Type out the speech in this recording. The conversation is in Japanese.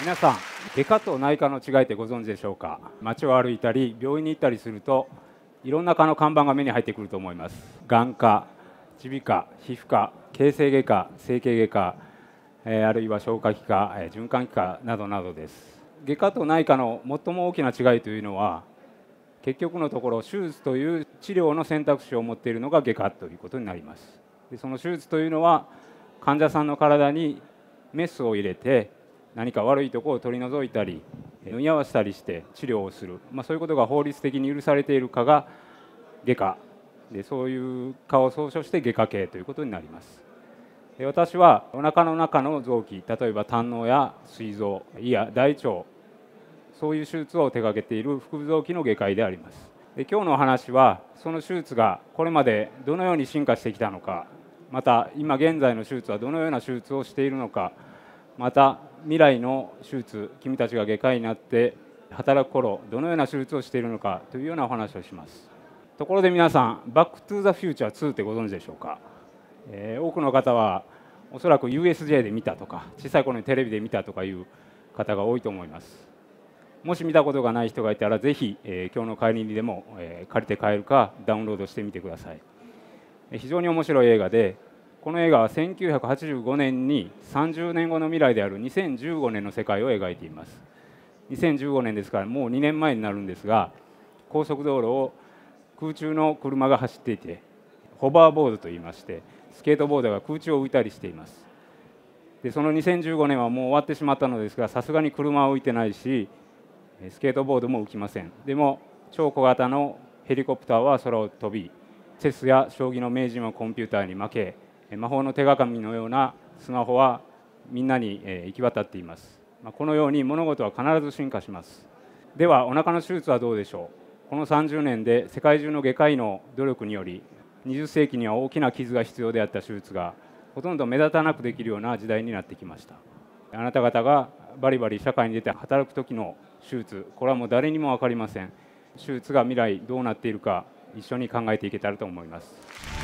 皆さん外科と内科の違いってご存知でしょうか街を歩いたり病院に行ったりするといろんな科の看板が目に入ってくると思います眼科耳鼻科皮膚科形成外科整形外科、えあるいは消化器科、え循環器科などなどです外科と内科の最も大きな違いというのは結局のところ手術という治療の選択肢を持っているのが外科ということになりますでその手術というのは患者さんの体にメスを入れて何か悪いとこを取り除いたり縫い合わせたりして治療をする、まあ、そういうことが法律的に許されているかが外科でそういう科を総称して外科系ということになります私はおなかの中の臓器例えば胆のや膵臓胃や大腸そういう手術を手掛けている腹臓器の外科医でありますで今日のお話はその手術がこれまでどのように進化してきたのかまた今現在の手術はどのような手術をしているのかまた未来の手術君たちが外科医になって働く頃どのような手術をしているのかというようなお話をしますところで皆さん「バック・トゥ・ザ・フューチャー2」ってご存知でしょうか、えー、多くの方はおそらく USJ で見たとか小さい頃にテレビで見たとかいう方が多いと思いますもし見たことがない人がいたらぜひ、えー、今日の帰りにでも、えー、借りて帰るかダウンロードしてみてください、え非常に面白い映画でこの映画は1985年に30年後の未来である2015年の世界を描いています2015年ですからもう2年前になるんですが高速道路を空中の車が走っていてホバーボードといいましてスケートボードが空中を浮いたりしていますでその2015年はもう終わってしまったのですがさすがに車は浮いてないしスケートボードも浮きませんでも超小型のヘリコプターは空を飛びチェスや将棋の名人はコンピューターに負け魔法の手がかりのようなスマホはみんなに行き渡っています、まこのように物事は必ず進化しますではお腹の手術はどうでしょうこの30年で世界中の外科医の努力により20世紀には大きな傷が必要であった手術がほとんど目立たなくできるような時代になってきましたあなた方がバリバリ社会に出て働く時の手術これはもう誰にも分かりません手術が未来どうなっているか一緒に考えていけたらと思います。